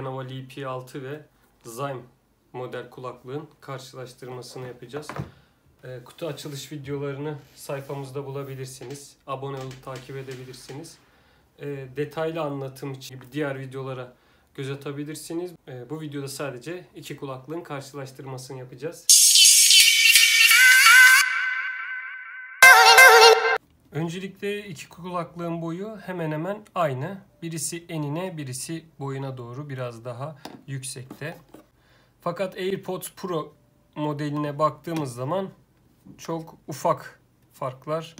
Lenovo LP6 ve Zyme model kulaklığın karşılaştırmasını yapacağız. Ee, kutu açılış videolarını sayfamızda bulabilirsiniz. Abone olup takip edebilirsiniz. Ee, detaylı anlatım için diğer videolara göz atabilirsiniz. Ee, bu videoda sadece iki kulaklığın karşılaştırmasını yapacağız. Öncelikle iki kulaklığın boyu hemen hemen aynı. Birisi enine, birisi boyuna doğru biraz daha yüksekte. Fakat AirPods Pro modeline baktığımız zaman çok ufak farklar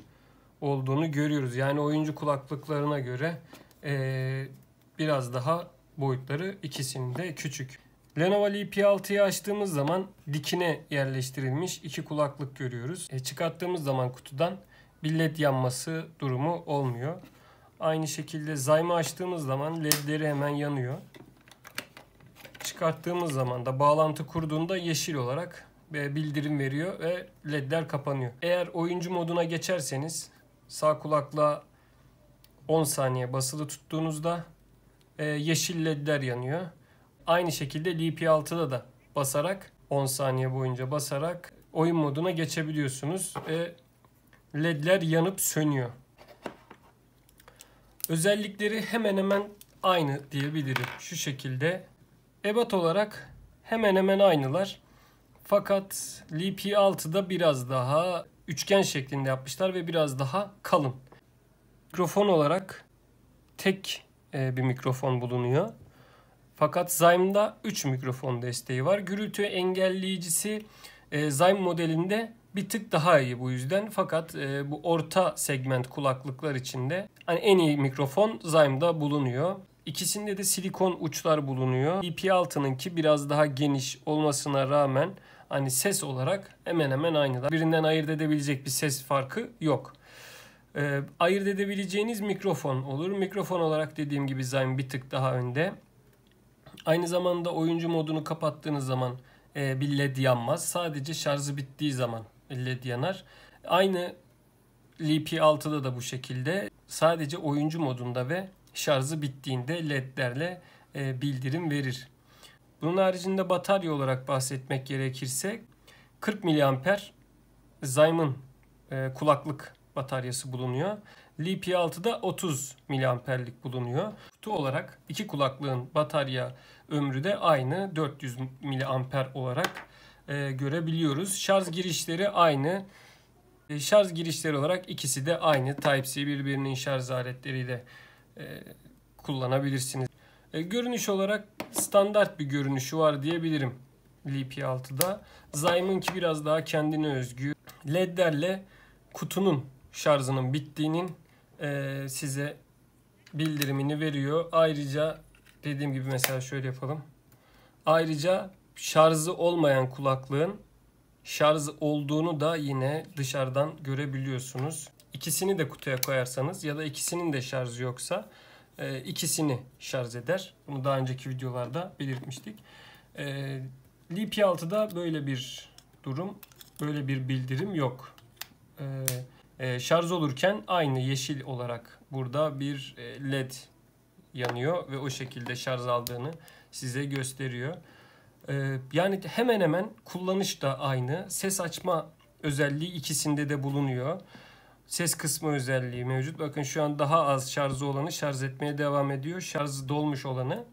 olduğunu görüyoruz. Yani oyuncu kulaklıklarına göre ee, biraz daha boyutları ikisinde küçük. Lenovo LP6'yı açtığımız zaman dikine yerleştirilmiş iki kulaklık görüyoruz. E, çıkarttığımız zaman kutudan bir led yanması durumu olmuyor. Aynı şekilde zaymı açtığımız zaman ledleri hemen yanıyor. Çıkarttığımız zaman da bağlantı kurduğunda yeşil olarak e, bildirim veriyor ve ledler kapanıyor. Eğer oyuncu moduna geçerseniz sağ kulakla 10 saniye basılı tuttuğunuzda e, yeşil ledler yanıyor. Aynı şekilde LP6'da da basarak 10 saniye boyunca basarak oyun moduna geçebiliyorsunuz ve ledler yanıp sönüyor. Özellikleri hemen hemen aynı diyebilirim. Şu şekilde ebat olarak hemen hemen aynılar. Fakat LP6'da biraz daha üçgen şeklinde yapmışlar ve biraz daha kalın. Mikrofon olarak tek e, bir mikrofon bulunuyor. Fakat Zyme'da 3 mikrofon desteği var. Gürültü engelleyicisi e, Zyme modelinde bir tık daha iyi bu yüzden. Fakat e, bu orta segment kulaklıklar içinde hani en iyi mikrofon Zyme'da bulunuyor. İkisinde de silikon uçlar bulunuyor. EP6'nınki biraz daha geniş olmasına rağmen hani ses olarak hemen hemen aynılar. Birinden ayırt edebilecek bir ses farkı yok. E, ayırt edebileceğiniz mikrofon olur. Mikrofon olarak dediğim gibi Zyme bir tık daha önde. Aynı zamanda oyuncu modunu kapattığınız zaman e, bir led yanmaz. Sadece şarjı bittiği zaman led yanar. Aynı LP6'da da bu şekilde sadece oyuncu modunda ve şarjı bittiğinde ledlerle e, bildirim verir. Bunun haricinde batarya olarak bahsetmek gerekirse 40 mAh Zaym'ın kulaklık bataryası bulunuyor. lp 6da 30 mAh'lik bulunuyor. Kutu olarak iki kulaklığın batarya ömrü de aynı 400 mAh olarak e, görebiliyoruz. Şarj girişleri aynı. E, şarj girişleri olarak ikisi de aynı. Type-C birbirinin şarj aletleriyle e, kullanabilirsiniz. E, görünüş olarak standart bir görünüşü var diyebilirim LP6'da. Zaym'ınki biraz daha kendine özgü. LED'lerle kutunun şarjının bittiğinin e, size bildirimini veriyor. Ayrıca dediğim gibi mesela şöyle yapalım. Ayrıca şarjı olmayan kulaklığın şarj olduğunu da yine dışarıdan görebiliyorsunuz. İkisini de kutuya koyarsanız ya da ikisinin de şarjı yoksa e, ikisini şarj eder. Bunu daha önceki videolarda belirtmiştik. E, LiPi6'da böyle bir durum, böyle bir bildirim yok. E, e, şarj olurken aynı yeşil olarak burada bir e, led yanıyor ve o şekilde şarj aldığını size gösteriyor. Ee, yani hemen hemen kullanış da aynı. Ses açma özelliği ikisinde de bulunuyor. Ses kısmı özelliği mevcut. Bakın şu an daha az şarjı olanı şarj etmeye devam ediyor. Şarjı dolmuş olanı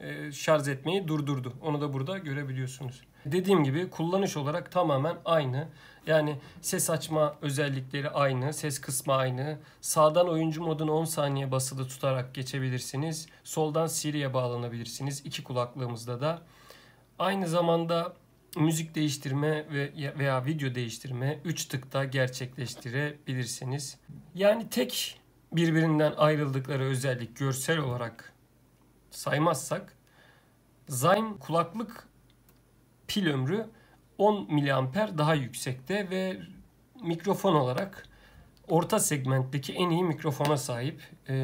e, şarj etmeyi durdurdu. Onu da burada görebiliyorsunuz. Dediğim gibi kullanış olarak tamamen aynı. Yani ses açma özellikleri aynı, ses kısmı aynı. Sağdan oyuncu modunu 10 saniye basılı tutarak geçebilirsiniz. Soldan Siri'ye bağlanabilirsiniz. İki kulaklığımızda da Aynı zamanda müzik değiştirme veya video değiştirme 3 tıkta gerçekleştirebilirsiniz. Yani tek birbirinden ayrıldıkları özellik görsel olarak saymazsak Zayn kulaklık pil ömrü 10 miliamper daha yüksekte ve mikrofon olarak orta segmentteki en iyi mikrofona sahip. E,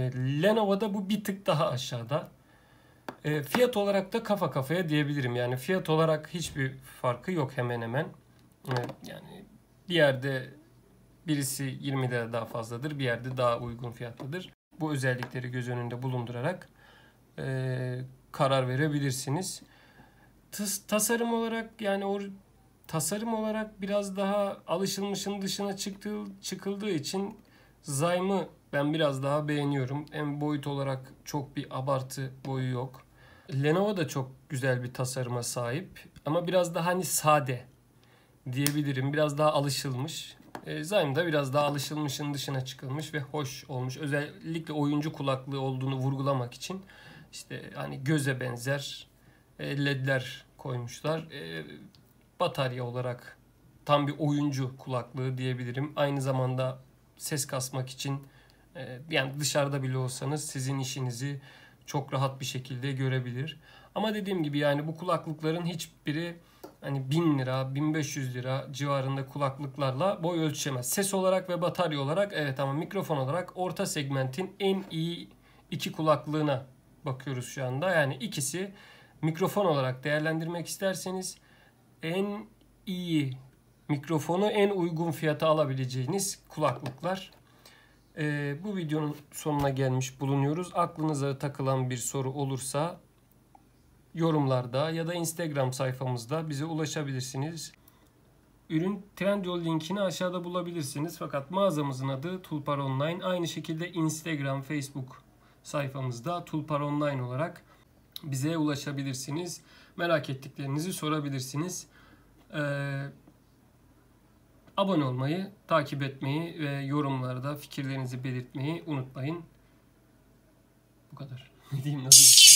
Lenovo'da bu bir tık daha aşağıda. E, fiyat olarak da kafa kafaya diyebilirim. Yani fiyat olarak hiçbir farkı yok hemen hemen. E, yani bir yerde birisi 20 lira daha fazladır, bir yerde daha uygun fiyatlıdır. Bu özellikleri göz önünde bulundurarak e, karar verebilirsiniz. Tas tasarım olarak yani or tasarım olarak biraz daha alışılmışın dışına çıktığı, çıkıldığı için Zaym'ı ben biraz daha beğeniyorum. Hem boyut olarak çok bir abartı boyu yok. Lenovo da çok güzel bir tasarıma sahip. Ama biraz daha hani sade diyebilirim. Biraz daha alışılmış. E, da biraz daha alışılmışın dışına çıkılmış ve hoş olmuş. Özellikle oyuncu kulaklığı olduğunu vurgulamak için işte hani göze benzer e, ledler koymuşlar. E, batarya olarak tam bir oyuncu kulaklığı diyebilirim. Aynı zamanda ses kasmak için e, yani dışarıda bile olsanız sizin işinizi çok rahat bir şekilde görebilir. Ama dediğim gibi yani bu kulaklıkların hiçbiri hani 1000 lira, 1500 lira civarında kulaklıklarla boy ölçüşemez. Ses olarak ve batarya olarak evet ama mikrofon olarak orta segmentin en iyi iki kulaklığına bakıyoruz şu anda. Yani ikisi mikrofon olarak değerlendirmek isterseniz en iyi mikrofonu en uygun fiyata alabileceğiniz kulaklıklar. Ee, bu videonun sonuna gelmiş bulunuyoruz. Aklınıza takılan bir soru olursa yorumlarda ya da Instagram sayfamızda bize ulaşabilirsiniz. Ürün Trendyol linkini aşağıda bulabilirsiniz. Fakat mağazamızın adı Tulpar Online. Aynı şekilde Instagram, Facebook sayfamızda Tulpar Online olarak bize ulaşabilirsiniz. Merak ettiklerinizi sorabilirsiniz. Ee, Abone olmayı, takip etmeyi ve yorumlarda fikirlerinizi belirtmeyi unutmayın. Bu kadar. Ne diyeyim nasıl?